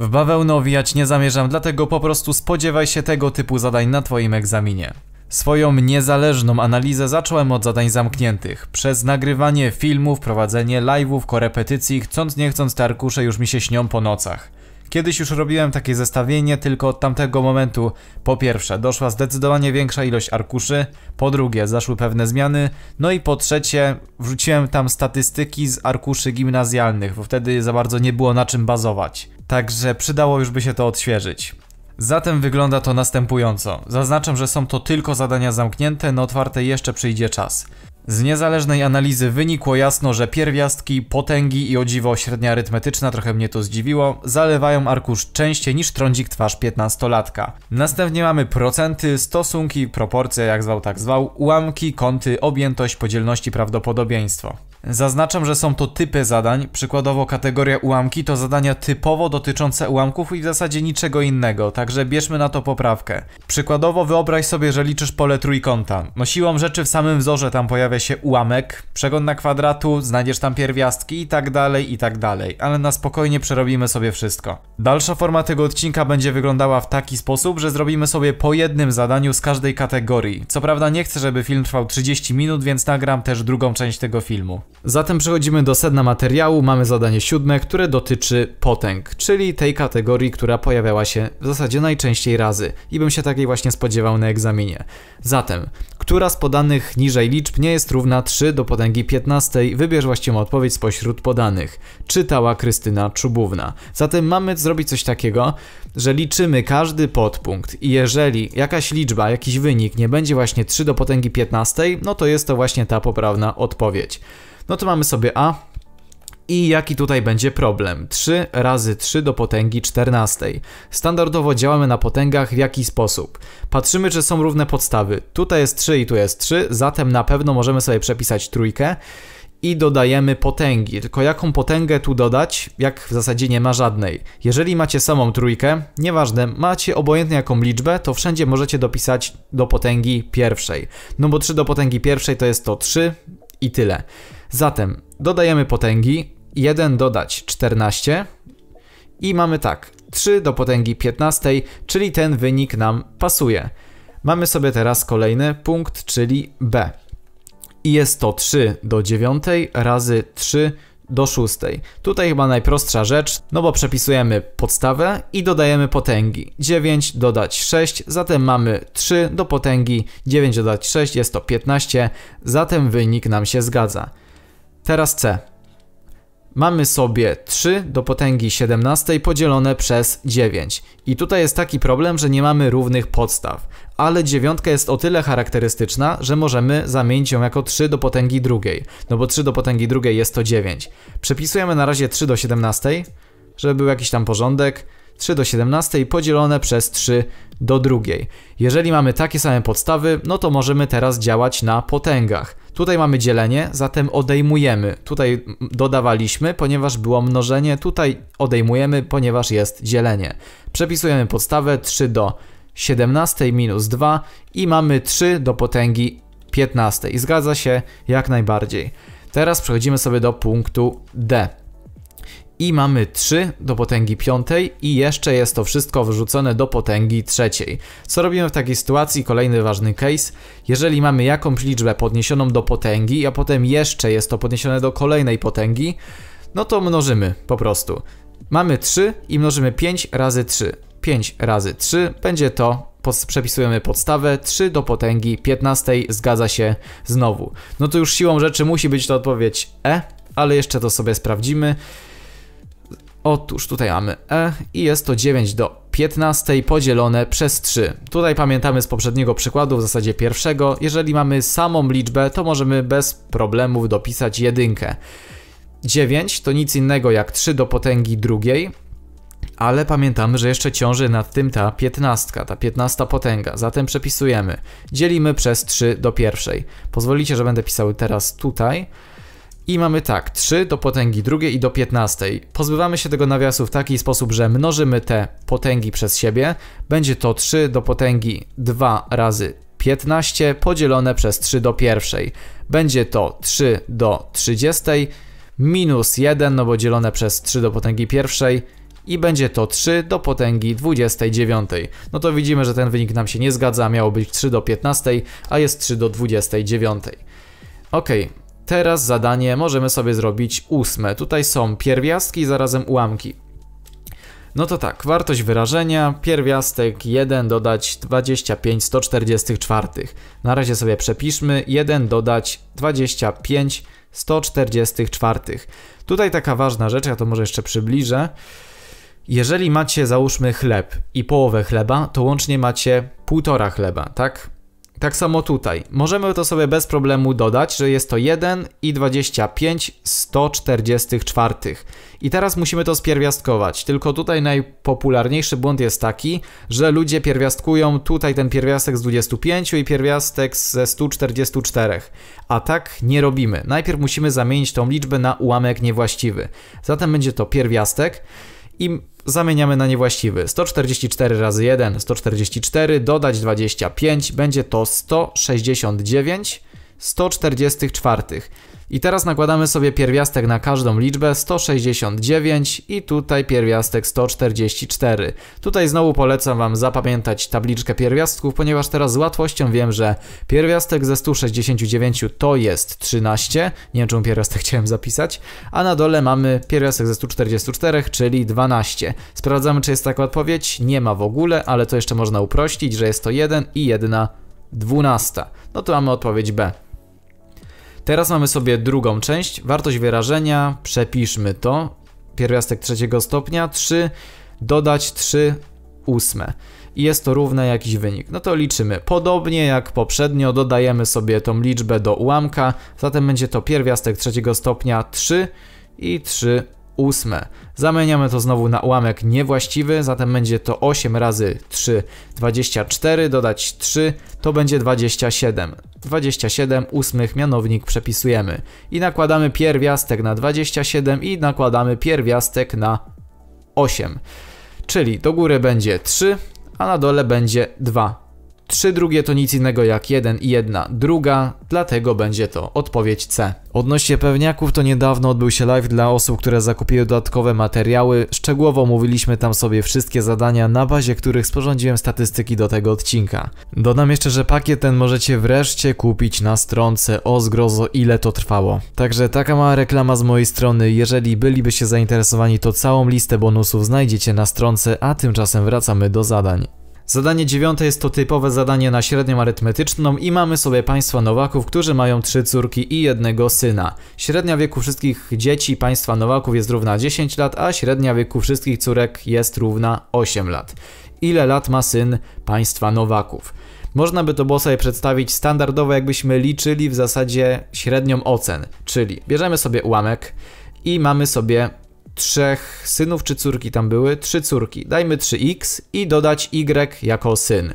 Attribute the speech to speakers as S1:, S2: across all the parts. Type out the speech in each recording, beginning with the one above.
S1: W bawełnę owijać nie zamierzam, dlatego po prostu spodziewaj się tego typu zadań na twoim egzaminie. Swoją niezależną analizę zacząłem od zadań zamkniętych. Przez nagrywanie filmów, prowadzenie live'ów, korepetycji, chcąc nie chcąc te arkusze już mi się śnią po nocach. Kiedyś już robiłem takie zestawienie, tylko od tamtego momentu po pierwsze doszła zdecydowanie większa ilość arkuszy, po drugie zaszły pewne zmiany, no i po trzecie wrzuciłem tam statystyki z arkuszy gimnazjalnych, bo wtedy za bardzo nie było na czym bazować. Także przydało już by się to odświeżyć. Zatem wygląda to następująco. Zaznaczam, że są to tylko zadania zamknięte, no otwarte jeszcze przyjdzie czas. Z niezależnej analizy wynikło jasno, że pierwiastki, potęgi i o średnia arytmetyczna, trochę mnie to zdziwiło, zalewają arkusz częściej niż trądzik twarz 15-latka. Następnie mamy procenty, stosunki, proporcje, jak zwał tak zwał, ułamki, kąty, objętość, podzielności, prawdopodobieństwo. Zaznaczam, że są to typy zadań, przykładowo kategoria ułamki to zadania typowo dotyczące ułamków i w zasadzie niczego innego, także bierzmy na to poprawkę. Przykładowo wyobraź sobie, że liczysz pole trójkąta. No siłą rzeczy w samym wzorze tam pojawia pojawia się ułamek, przegląd na kwadratu, znajdziesz tam pierwiastki i tak dalej, i tak dalej, ale na spokojnie przerobimy sobie wszystko. Dalsza forma tego odcinka będzie wyglądała w taki sposób, że zrobimy sobie po jednym zadaniu z każdej kategorii. Co prawda nie chcę, żeby film trwał 30 minut, więc nagram też drugą część tego filmu. Zatem przechodzimy do sedna materiału, mamy zadanie siódme, które dotyczy potęg, czyli tej kategorii, która pojawiała się w zasadzie najczęściej razy i bym się takiej właśnie spodziewał na egzaminie. Zatem, która z podanych niżej liczb nie jest równa 3 do potęgi 15? Wybierz właściwą odpowiedź spośród podanych. Czytała Krystyna Czubówna. Zatem mamy zrobić coś takiego, że liczymy każdy podpunkt i jeżeli jakaś liczba, jakiś wynik nie będzie właśnie 3 do potęgi 15, no to jest to właśnie ta poprawna odpowiedź. No to mamy sobie A, i jaki tutaj będzie problem? 3 razy 3 do potęgi 14. Standardowo działamy na potęgach w jaki sposób? Patrzymy, czy są równe podstawy. Tutaj jest 3 i tu jest 3, zatem na pewno możemy sobie przepisać trójkę i dodajemy potęgi. Tylko jaką potęgę tu dodać, jak w zasadzie nie ma żadnej. Jeżeli macie samą trójkę, nieważne, macie obojętnie jaką liczbę, to wszędzie możecie dopisać do potęgi pierwszej. No bo 3 do potęgi pierwszej to jest to 3 i tyle. Zatem dodajemy potęgi, 1 dodać 14 i mamy tak, 3 do potęgi 15, czyli ten wynik nam pasuje. Mamy sobie teraz kolejny punkt, czyli B. I jest to 3 do 9 razy 3 do 6. Tutaj chyba najprostsza rzecz, no bo przepisujemy podstawę i dodajemy potęgi. 9 dodać 6, zatem mamy 3 do potęgi 9 dodać 6, jest to 15, zatem wynik nam się zgadza. Teraz C mamy sobie 3 do potęgi 17 podzielone przez 9. I tutaj jest taki problem, że nie mamy równych podstaw, ale dziewiątka jest o tyle charakterystyczna, że możemy zamienić ją jako 3 do potęgi drugiej, no bo 3 do potęgi drugiej jest to 9. Przepisujemy na razie 3 do 17, żeby był jakiś tam porządek. 3 do 17 podzielone przez 3 do drugiej. Jeżeli mamy takie same podstawy, no to możemy teraz działać na potęgach. Tutaj mamy dzielenie, zatem odejmujemy. Tutaj dodawaliśmy, ponieważ było mnożenie, tutaj odejmujemy, ponieważ jest dzielenie. Przepisujemy podstawę 3 do 17 minus 2 i mamy 3 do potęgi 15 i zgadza się jak najbardziej. Teraz przechodzimy sobie do punktu D i mamy 3 do potęgi 5 i jeszcze jest to wszystko wyrzucone do potęgi 3. Co robimy w takiej sytuacji? Kolejny ważny case. Jeżeli mamy jakąś liczbę podniesioną do potęgi, a potem jeszcze jest to podniesione do kolejnej potęgi, no to mnożymy po prostu. Mamy 3 i mnożymy 5 razy 3. 5 razy 3 będzie to przepisujemy podstawę 3 do potęgi 15 zgadza się znowu. No to już siłą rzeczy musi być to odpowiedź E, ale jeszcze to sobie sprawdzimy. Otóż tutaj mamy E i jest to 9 do 15 podzielone przez 3. Tutaj pamiętamy z poprzedniego przykładu, w zasadzie pierwszego, jeżeli mamy samą liczbę, to możemy bez problemów dopisać jedynkę. 9 to nic innego jak 3 do potęgi drugiej, ale pamiętamy, że jeszcze ciąży nad tym ta 15, ta 15 potęga, zatem przepisujemy. Dzielimy przez 3 do pierwszej. Pozwolicie, że będę pisał teraz tutaj. I mamy tak, 3 do potęgi drugiej i do 15. Pozbywamy się tego nawiasu w taki sposób, że mnożymy te potęgi przez siebie. Będzie to 3 do potęgi 2 razy 15 podzielone przez 3 do pierwszej. Będzie to 3 do 30 minus 1, no bo dzielone przez 3 do potęgi pierwszej i będzie to 3 do potęgi 29. No to widzimy, że ten wynik nam się nie zgadza, miało być 3 do 15, a jest 3 do 29. Ok, Teraz zadanie możemy sobie zrobić ósme. Tutaj są pierwiastki i zarazem ułamki. No to tak, wartość wyrażenia, pierwiastek 1 dodać 25 144. Na razie sobie przepiszmy 1 dodać 25 144. Tutaj taka ważna rzecz, ja to może jeszcze przybliżę. Jeżeli macie załóżmy chleb i połowę chleba, to łącznie macie półtora chleba, tak? Tak samo tutaj. Możemy to sobie bez problemu dodać, że jest to 1 i 25 144. I teraz musimy to spierwiastkować. Tylko tutaj najpopularniejszy błąd jest taki, że ludzie pierwiastkują tutaj ten pierwiastek z 25 i pierwiastek ze 144. A tak nie robimy. Najpierw musimy zamienić tą liczbę na ułamek niewłaściwy. Zatem będzie to pierwiastek i zamieniamy na niewłaściwy. 144 razy 1, 144, dodać 25, będzie to 169 144. I teraz nakładamy sobie pierwiastek na każdą liczbę 169 i tutaj pierwiastek 144. Tutaj znowu polecam Wam zapamiętać tabliczkę pierwiastków, ponieważ teraz z łatwością wiem, że pierwiastek ze 169 to jest 13, nie wiem czemu pierwiastek chciałem zapisać, a na dole mamy pierwiastek ze 144, czyli 12. Sprawdzamy czy jest taka odpowiedź, nie ma w ogóle, ale to jeszcze można uprościć, że jest to 1 i 1 12. No to mamy odpowiedź B. Teraz mamy sobie drugą część, wartość wyrażenia, przepiszmy to, pierwiastek trzeciego stopnia, 3, dodać 3 ósme. I jest to równe jakiś wynik. No to liczymy. Podobnie jak poprzednio dodajemy sobie tą liczbę do ułamka, zatem będzie to pierwiastek trzeciego stopnia 3 i 3 ósme. Zamieniamy to znowu na ułamek niewłaściwy, zatem będzie to 8 razy 3, 24, dodać 3, to będzie 27. 27 ósmych mianownik przepisujemy. I nakładamy pierwiastek na 27 i nakładamy pierwiastek na 8. Czyli do góry będzie 3, a na dole będzie 2. Trzy drugie to nic innego jak jeden i jedna druga, dlatego będzie to odpowiedź C. Odnośnie pewniaków to niedawno odbył się live dla osób, które zakupiły dodatkowe materiały. Szczegółowo mówiliśmy tam sobie wszystkie zadania, na bazie których sporządziłem statystyki do tego odcinka. Dodam jeszcze, że pakiet ten możecie wreszcie kupić na stronce o zgrozo ile to trwało. Także taka mała reklama z mojej strony. Jeżeli bylibyście zainteresowani to całą listę bonusów znajdziecie na stronce, a tymczasem wracamy do zadań. Zadanie dziewiąte jest to typowe zadanie na średnią arytmetyczną i mamy sobie państwa Nowaków, którzy mają trzy córki i jednego syna. Średnia wieku wszystkich dzieci państwa Nowaków jest równa 10 lat, a średnia wieku wszystkich córek jest równa 8 lat. Ile lat ma syn państwa Nowaków? Można by to było sobie przedstawić standardowo, jakbyśmy liczyli w zasadzie średnią ocen, czyli bierzemy sobie ułamek i mamy sobie trzech synów czy córki tam były? Trzy córki. Dajmy 3x i dodać y jako syn.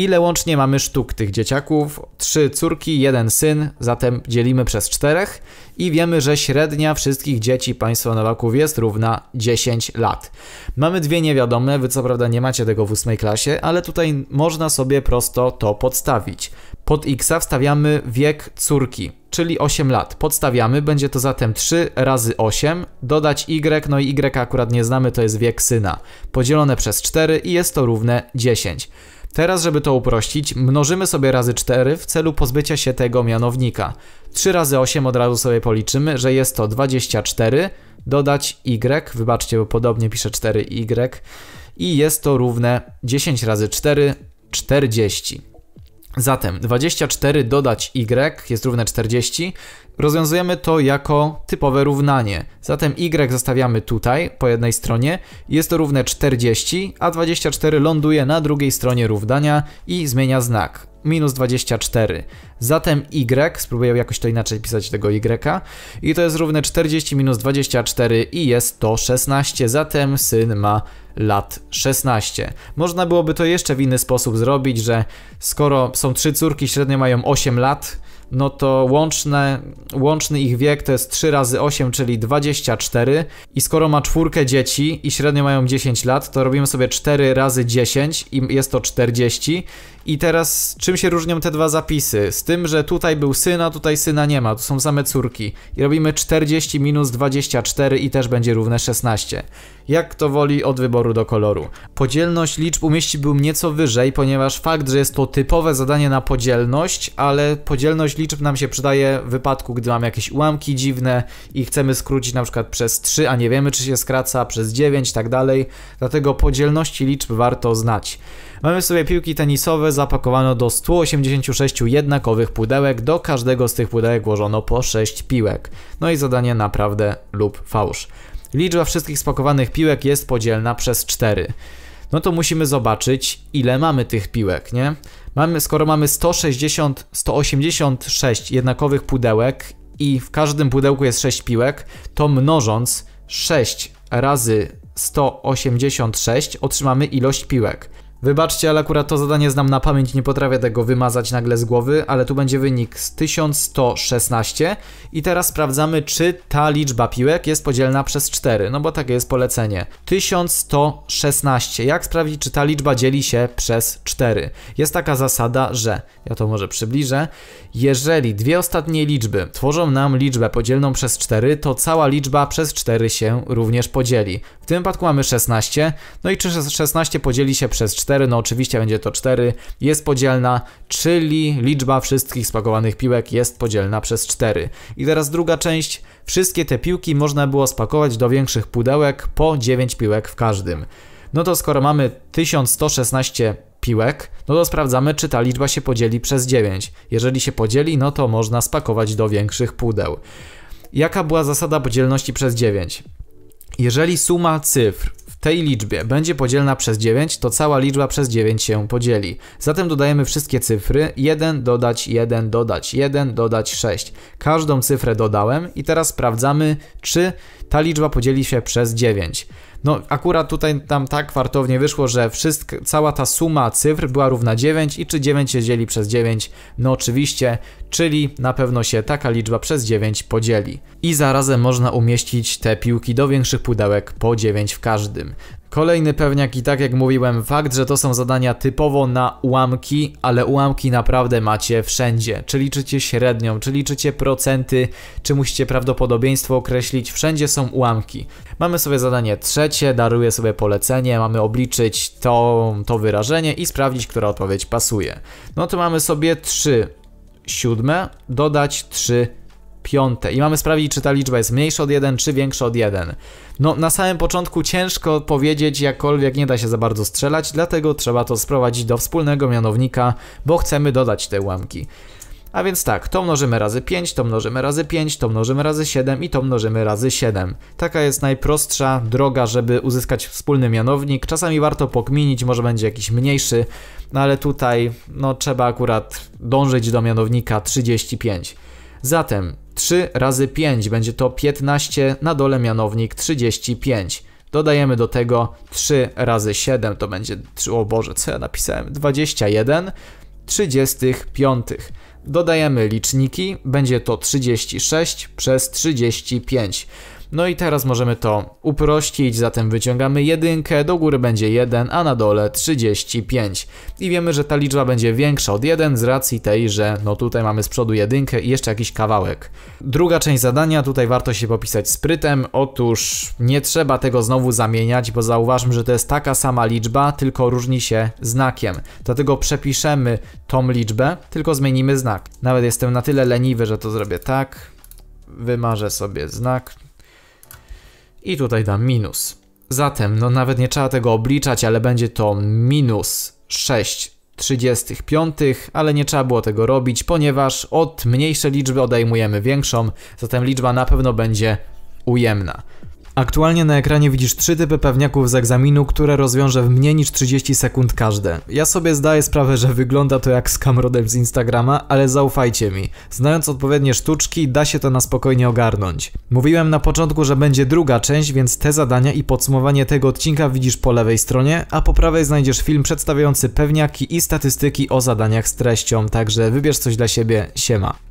S1: Ile łącznie mamy sztuk tych dzieciaków? Trzy córki, jeden syn, zatem dzielimy przez czterech i wiemy, że średnia wszystkich dzieci państwa Nowaków jest równa 10 lat. Mamy dwie niewiadome, wy co prawda nie macie tego w ósmej klasie, ale tutaj można sobie prosto to podstawić. Pod x wstawiamy wiek córki, czyli 8 lat. Podstawiamy, będzie to zatem 3 razy 8, dodać y, no i y akurat nie znamy, to jest wiek syna, podzielone przez 4 i jest to równe 10. Teraz, żeby to uprościć, mnożymy sobie razy 4 w celu pozbycia się tego mianownika. 3 razy 8 od razu sobie policzymy, że jest to 24, dodać y, wybaczcie, bo podobnie piszę 4y, y, i jest to równe 10 razy 4, 40. Zatem 24 dodać y jest równe 40, Rozwiązujemy to jako typowe równanie. Zatem y zostawiamy tutaj, po jednej stronie. Jest to równe 40, a 24 ląduje na drugiej stronie równania i zmienia znak. Minus 24. Zatem y, spróbuję jakoś to inaczej pisać tego y, i to jest równe 40 minus 24 i jest to 16. Zatem syn ma lat 16. Można byłoby to jeszcze w inny sposób zrobić, że skoro są trzy córki, średnio mają 8 lat, no to łączne, łączny ich wiek to jest 3 razy 8, czyli 24. I skoro ma czwórkę dzieci i średnio mają 10 lat, to robimy sobie 4 razy 10 i jest to 40. I teraz czym się różnią te dwa zapisy? Z tym, że tutaj był syna, tutaj syna nie ma, tu są same córki. I robimy 40 minus 24 i też będzie równe 16. Jak to woli od wyboru do koloru. Podzielność liczb umieściłbym nieco wyżej, ponieważ fakt, że jest to typowe zadanie na podzielność, ale podzielność liczb nam się przydaje w wypadku, gdy mam jakieś ułamki dziwne i chcemy skrócić na przykład przez 3, a nie wiemy czy się skraca, przez 9 i tak dalej. Dlatego podzielności liczb warto znać. Mamy sobie piłki tenisowe zapakowano do 186 jednakowych pudełek, do każdego z tych pudełek włożono po 6 piłek. No i zadanie naprawdę lub fałsz. Liczba wszystkich spakowanych piłek jest podzielna przez 4. No to musimy zobaczyć ile mamy tych piłek, nie? Mamy, skoro mamy 160, 186 jednakowych pudełek i w każdym pudełku jest 6 piłek, to mnożąc 6 razy 186 otrzymamy ilość piłek. Wybaczcie, ale akurat to zadanie znam na pamięć, nie potrafię tego wymazać nagle z głowy, ale tu będzie wynik z 1116 i teraz sprawdzamy, czy ta liczba piłek jest podzielna przez 4, no bo takie jest polecenie. 1116. Jak sprawdzić, czy ta liczba dzieli się przez 4? Jest taka zasada, że, ja to może przybliżę, jeżeli dwie ostatnie liczby tworzą nam liczbę podzielną przez 4, to cała liczba przez 4 się również podzieli. W tym przypadku mamy 16, no i czy 16 podzieli się przez 4? 4, no oczywiście będzie to 4, jest podzielna, czyli liczba wszystkich spakowanych piłek jest podzielna przez 4. I teraz druga część, wszystkie te piłki można było spakować do większych pudełek po 9 piłek w każdym. No to skoro mamy 1116 piłek, no to sprawdzamy, czy ta liczba się podzieli przez 9. Jeżeli się podzieli, no to można spakować do większych pudeł. Jaka była zasada podzielności przez 9? Jeżeli suma cyfr tej liczbie będzie podzielna przez 9, to cała liczba przez 9 się podzieli. Zatem dodajemy wszystkie cyfry, 1 dodać 1 dodać 1 dodać 6. Każdą cyfrę dodałem i teraz sprawdzamy, czy ta liczba podzieli się przez 9. No akurat tutaj tam tak kwartownie wyszło, że wszystko, cała ta suma cyfr była równa 9 i czy 9 się dzieli przez 9? No oczywiście, czyli na pewno się taka liczba przez 9 podzieli. I zarazem można umieścić te piłki do większych pudełek po 9 w każdym. Kolejny pewniak i tak jak mówiłem, fakt, że to są zadania typowo na ułamki, ale ułamki naprawdę macie wszędzie. Czy liczycie średnią, czy liczycie procenty, czy musicie prawdopodobieństwo określić, wszędzie są ułamki. Mamy sobie zadanie trzecie, daruję sobie polecenie, mamy obliczyć to, to wyrażenie i sprawdzić, która odpowiedź pasuje. No to mamy sobie trzy siódme, dodać trzy piąte i mamy sprawdzić, czy ta liczba jest mniejsza od 1, czy większa od 1. No, na samym początku ciężko powiedzieć, jakkolwiek nie da się za bardzo strzelać, dlatego trzeba to sprowadzić do wspólnego mianownika, bo chcemy dodać te ułamki. A więc tak, to mnożymy razy 5, to mnożymy razy 5, to mnożymy razy 7 i to mnożymy razy 7. Taka jest najprostsza droga, żeby uzyskać wspólny mianownik. Czasami warto pokminić, może będzie jakiś mniejszy, no ale tutaj no, trzeba akurat dążyć do mianownika 35. Zatem 3 razy 5 będzie to 15 na dole mianownik 35. Dodajemy do tego 3 razy 7 to będzie 3, o Boże, co ja napisałem? 21 35. Dodajemy liczniki, będzie to 36 przez 35. No i teraz możemy to uprościć, zatem wyciągamy jedynkę, do góry będzie 1, a na dole 35. I wiemy, że ta liczba będzie większa od 1 z racji tej, że no tutaj mamy z przodu jedynkę i jeszcze jakiś kawałek. Druga część zadania, tutaj warto się popisać sprytem. Otóż nie trzeba tego znowu zamieniać, bo zauważmy, że to jest taka sama liczba, tylko różni się znakiem. Dlatego przepiszemy tą liczbę, tylko zmienimy znak. Nawet jestem na tyle leniwy, że to zrobię tak. Wymarzę sobie znak, i tutaj dam minus. Zatem, no nawet nie trzeba tego obliczać, ale będzie to minus 6 35, ale nie trzeba było tego robić, ponieważ od mniejszej liczby odejmujemy większą, zatem liczba na pewno będzie ujemna. Aktualnie na ekranie widzisz trzy typy pewniaków z egzaminu, które rozwiążę w mniej niż 30 sekund każde. Ja sobie zdaję sprawę, że wygląda to jak skamrodem z Instagrama, ale zaufajcie mi. Znając odpowiednie sztuczki, da się to na spokojnie ogarnąć. Mówiłem na początku, że będzie druga część, więc te zadania i podsumowanie tego odcinka widzisz po lewej stronie, a po prawej znajdziesz film przedstawiający pewniaki i statystyki o zadaniach z treścią, także wybierz coś dla siebie, siema.